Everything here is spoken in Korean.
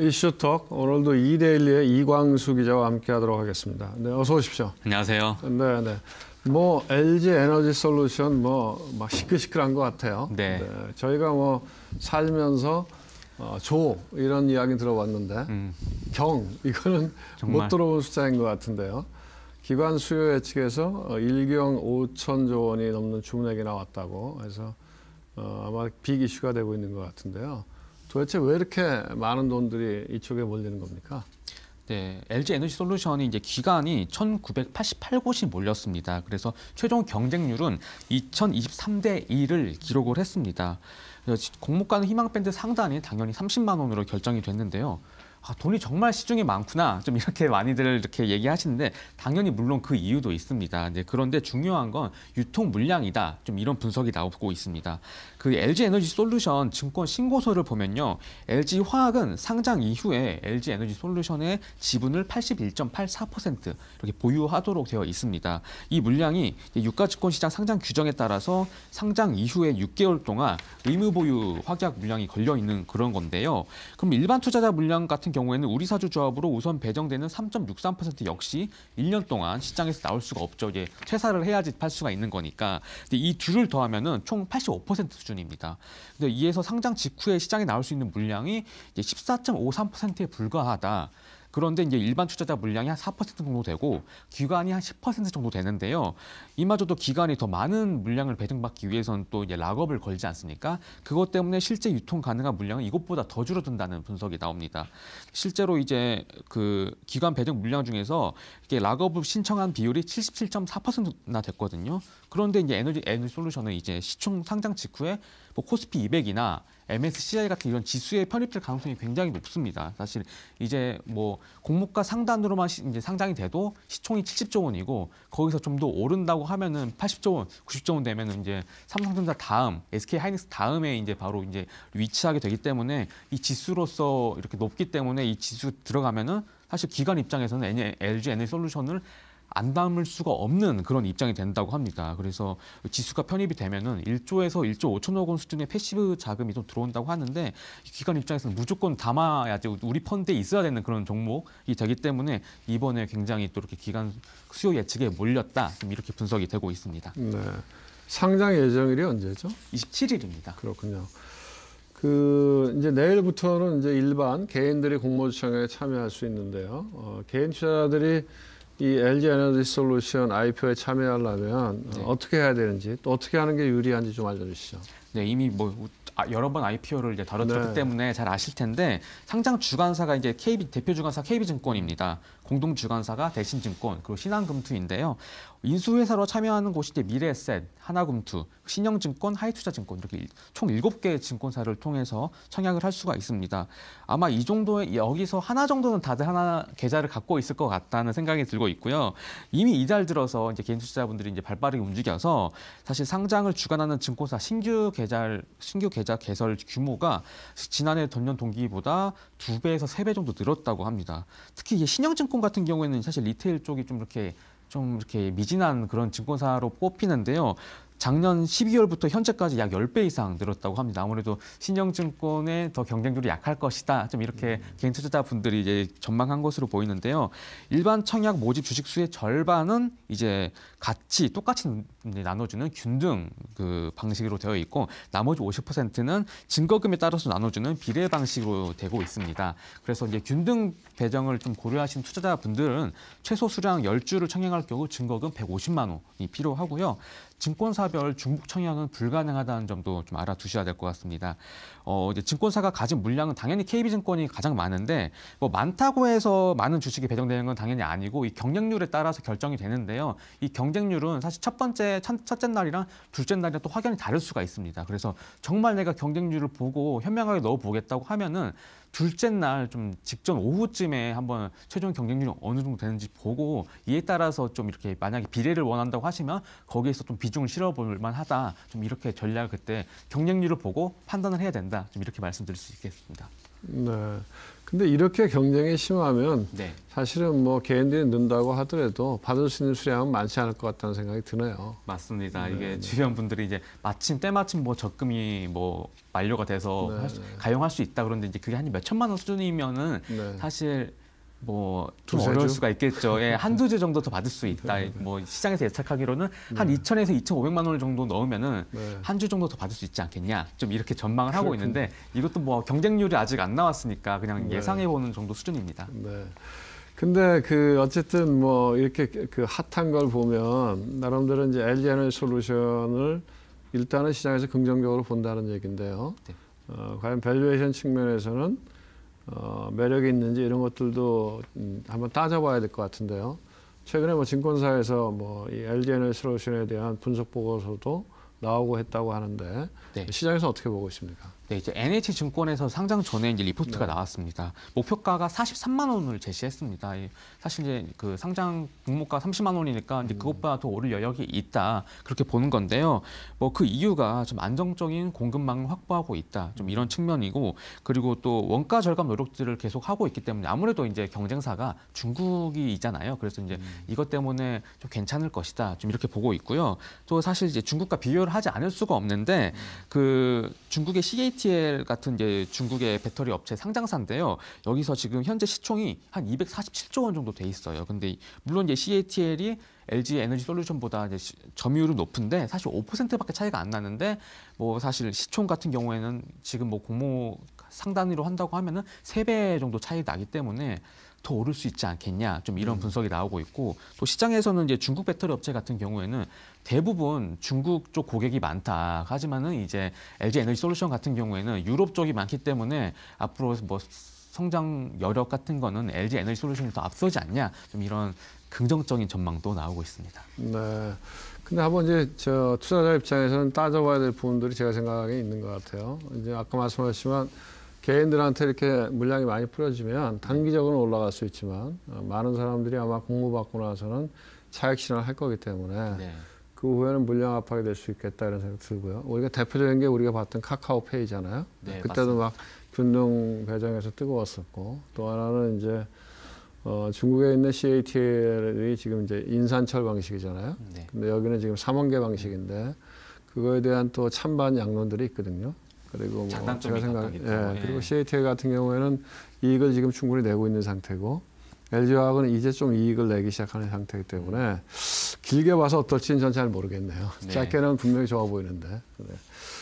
이슈톡 오늘도 이데일리의 이광수 기자와 함께하도록 하겠습니다. 네, 어서 오십시오. 안녕하세요. 네, 네. 뭐 LG 에너지 솔루션 뭐 막 시끌시끌한 것 같아요. 네. 네. 저희가 뭐 살면서 어, 조 이런 이야기 들어봤는데 음. 경 이거는 정말. 못 들어본 숫자인 것 같은데요. 기관 수요 예측에서 어, 일경 5천조 원이 넘는 주문액이 나왔다고 해서 어, 아마 빅 이슈가 되고 있는 것 같은데요. 도대체 왜 이렇게 많은 돈들이 이쪽에 몰리는 겁니까? 네, LG 에너지 솔루션이 이제 기관이 1,988곳이 몰렸습니다. 그래서 최종 경쟁률은 2023대 2를 기록을 했습니다. 공모가는 희망밴드 상단이 당연히 30만 원으로 결정이 됐는데요. 아, 돈이 정말 시중에 많구나 좀 이렇게 많이들 이렇게 얘기하시는데 당연히 물론 그 이유도 있습니다. 이제 그런데 중요한 건 유통 물량이다 좀 이런 분석이 나오고 있습니다. 그 LG 에너지 솔루션 증권 신고서를 보면요, LG 화학은 상장 이후에 LG 에너지 솔루션의 지분을 81.84% 이렇게 보유하도록 되어 있습니다. 이 물량이 유가증권 시장 상장 규정에 따라서 상장 이후에 6개월 동안 의무 보유 확약 물량이 걸려 있는 그런 건데요. 그럼 일반 투자자 물량 같은 같은 경우에는 우리 사주 조합으로 우선 배정되는 3.63% 역시 1년 동안 시장에서 나올 수가 없죠. 이제 퇴사를 해야지 팔 수가 있는 거니까. 근데 이 둘을 더하면은 총85% 수준입니다. 근데 이에서 상장 직후에 시장에 나올 수 있는 물량이 이제 14.53%에 불과하다. 그런데 이제 일반 투자자 물량이 한4% 정도 되고 기관이 한 10% 정도 되는데요. 이마저도 기관이 더 많은 물량을 배정받기 위해서는 또 이제 락업을 걸지 않습니까? 그것 때문에 실제 유통 가능한 물량은 이것보다 더 줄어든다는 분석이 나옵니다. 실제로 이제 그 기관 배정 물량 중에서 이게 락업을 신청한 비율이 77.4%나 됐거든요. 그런데 이제 에너지 에너 솔루션은 이제 시총 상장 직후에 뭐 코스피 200이나 MSCI 같은 이런 지수에 편입될 가능성이 굉장히 높습니다. 사실 이제 뭐 공모가 상단으로만 이제 상장이 돼도 시총이 70조 원이고 거기서 좀 더 오른다고 하면은 80조 원, 90조 원 되면은 이제 삼성전자 다음, SK 하이닉스 다음에 이제 바로 이제 위치하게 되기 때문에 이 지수로서 이렇게 높기 때문에 이 지수 들어가면은 사실 기관 입장에서는 LG 에너지 솔루션을 안 담을 수가 없는 그런 입장이 된다고 합니다. 그래서 지수가 편입이 되면은 1조에서 1조 5천억 원 수준의 패시브 자금이 좀 들어온다고 하는데 기관 입장에서는 무조건 담아야지 우리 펀드에 있어야 되는 그런 종목이 되기 때문에 이번에 굉장히 또 이렇게 기관 수요 예측에 몰렸다 이렇게 분석이 되고 있습니다. 네. 상장 예정일이 언제죠? 27일입니다. 그렇군요. 그 이제 내일부터는 이제 일반 개인들이 공모주청에 참여할 수 있는데요. 어, 개인 투자자들이 이 LG 에너지 솔루션 IPO에 참여하려면 네. 어떻게 해야 되는지 또 어떻게 하는 게 유리한지 좀 알려주시죠. 네, 이미 뭐 아, 여러 번 IPO를 이제 다뤘기 네. 때문에 잘 아실 텐데 상장 주관사가 이제 KB 대표 주관사 KB증권입니다. 공동 주관사가 대신증권 그리고 신한금투인데요. 인수회사로 참여하는 곳이 이제 미래에셋, 하나금투, 신영증권, 하이투자증권 이렇게 총 일곱 개의 증권사를 통해서 청약을 할 수가 있습니다. 아마 이 정도의 여기서 하나 정도는 다들 하나 계좌를 갖고 있을 것 같다는 생각이 들고 있고요. 이미 이달 들어서 이제 개인 투자자분들이 이제 발빠르게 움직여서 사실 상장을 주관하는 증권사 신규 계좌 신규 계좌 대자 개설 규모가 지난해 전년 동기보다 두 배에서 세 배 정도 늘었다고 합니다. 특히 신형증권 같은 경우에는 사실 리테일 쪽이 좀 이렇게 좀 이렇게 미진한 그런 증권사로 뽑히는데요. 작년 12월부터 현재까지 약 10배 이상 늘었다고 합니다. 아무래도 신영증권에더 경쟁률이 약할 것이다. 좀 이렇게 음. 개인 투자자분들이 이제 전망한 것으로 보이는데요. 일반 청약 모집 주식 수의 절반은 이제 같이 똑같이 나눠주는 균등 그 방식으로 되어 있고 나머지 50%는 증거금에 따라서 나눠주는 비례 방식으로 되고 있습니다. 그래서 이제 균등 배정을 좀 고려하신 투자자분들은 최소 수량 열주를 청약할 경우 증거금 150만 원이 필요하고요. 증권사별 중복 청약은 불가능하다는 점도 좀 알아두셔야 될 것 같습니다. 어, 이제 증권사가 가진 물량은 당연히 KB증권이 가장 많은데 뭐 많다고 해서 많은 주식이 배정되는 건 당연히 아니고 이 경쟁률에 따라서 결정이 되는데요. 이 경쟁률은 사실 첫 번째 첫, 첫째 날이랑 둘째 날이랑 또 확연히 다를 수가 있습니다. 그래서 정말 내가 경쟁률을 보고 현명하게 넣어 보겠다고 하면은 둘째 날 좀 직전 오후쯤에 한번 최종 경쟁률이 어느 정도 되는지 보고 이에 따라서 좀 이렇게 만약에 비례를 원한다고 하시면 거기에서 좀 비중을 실어볼 만하다. 좀 이렇게 전략을 그때 경쟁률을 보고 판단을 해야 된다. 좀 이렇게 말씀드릴 수 있겠습니다. 네. 근데 이렇게 경쟁이 심하면 네. 사실은 뭐 개인들이 는다고 하더라도 받을 수 있는 수량은 많지 않을 것 같다는 생각이 드네요. 맞습니다. 네, 이게 네. 주변 분들이 이제 마침 때마침 뭐 적금이 뭐 만료가 돼서 네. 할 수, 가용할 수 있다 그런데 이제 그게 한 몇 천만 원 수준이면은 네. 사실 뭐좀 어려울 수가 있겠죠. 예, 한두 주 정도 더 받을 수 있다. 네, 네. 네. 뭐 시장에서 예측하기로는 네. 한 네. 2천에서 2,500만 원 정도 넣으면은 네. 한주 정도 더 받을 수 있지 않겠냐. 좀 이렇게 전망을 하고 그렇군요. 있는데 이것도 뭐 경쟁률이 아직 안 나왔으니까 그냥 예상해 보는 정도 수준입니다. 네. 근데 그 어쨌든 뭐 이렇게 그, 그 핫한 걸 보면 나름대로 이제 엘리아의 솔루션을 일단은 시장에서 긍정적으로 본다는 얘긴데요. 어, 과연 밸류에이션 측면에서는 어, 매력이 있는지 이런 것들도 음, 한번 따져봐야 될 것 같은데요. 최근에 뭐 증권사에서 뭐이 LG 에너지 솔루션에 대한 분석 보고서도 나오고 했다고 하는데 네. 시장에서 어떻게 보고 있습니까? 네, 이제 NH증권에서 상장 전에 이제 리포트가 네. 나왔습니다. 목표가가 43만 원을 제시했습니다. 사실 이제 그 상장 공모가 30만 원이니까 이제 음. 그것보다 더 오를 여력이 있다 그렇게 보는 건데요. 뭐 그 이유가 좀 안정적인 공급망을 확보하고 있다 좀 이런 측면이고 그리고 또 원가 절감 노력들을 계속 하고 있기 때문에 아무래도 이제 경쟁사가 중국이잖아요. 그래서 이제 음. 이것 때문에 좀 괜찮을 것이다 좀 이렇게 보고 있고요. 또 사실 이제 중국과 비교를 하지 않을 수가 없는데 음. 그 중국의 CAT CATL 같은 이제 중국의 배터리 업체 상장사인데요. 여기서 지금 현재 시총이 한 247조 원 정도 돼 있어요. 근데 물론 이제 CATL이 LG 에너지 솔루션보다 이제 점유율은 높은데 사실 5%밖에 차이가 안 나는데 뭐 사실 시총 같은 경우에는 지금 뭐 공모 상단위로 한다고 하면은 세 배 정도 차이 나기 때문에 더 오를 수 있지 않겠냐 좀 이런 음. 분석이 나오고 있고 또 시장에서는 이제 중국 배터리 업체 같은 경우에는 대부분 중국 쪽 고객이 많다 하지만은 이제 LG 에너지 솔루션 같은 경우에는 유럽 쪽이 많기 때문에 앞으로 뭐 성장 여력 같은 거는 LG 에너지 솔루션이 더 앞서지 않냐 좀 이런 긍정적인 전망도 나오고 있습니다. 네. 근데 한번 이제 저 투자자 입장에서는 따져봐야 될 부분들이 제가 생각하기에 있는 것 같아요. 이제 아까 말씀하셨지만 개인들한테 이렇게 물량이 많이 풀어지면 단기적으로 올라갈 수 있지만 어, 많은 사람들이 아마 공모받고 나서는 차익실현을 할 거기 때문에 네. 그 후에는 물량 압박이 될 수 있겠다 이런 생각 이 들고요. 우리가 대표적인 게 우리가 봤던 카카오페이잖아요. 네, 그때도 맞습니다. 막 균등 배정에서 뜨거웠었고 또 하나는 이제 어, 중국에 있는 CATL이 지금 이제 인산철 방식이잖아요. 네. 근데 여기는 지금 삼원계 방식인데 그거에 대한 또 찬반 양론들이 있거든요. 그리고 뭐 제가 생각, 예, 예. 그리고 CAT 같은 경우에는 이익을 지금 충분히 내고 있는 상태고 LG화학은 이제 좀 이익을 내기 시작하는 상태이기 때문에 음. 길게 봐서 어떨지는 전 잘 모르겠네요. 네. 짧게는 분명히 좋아 보이는데. 네.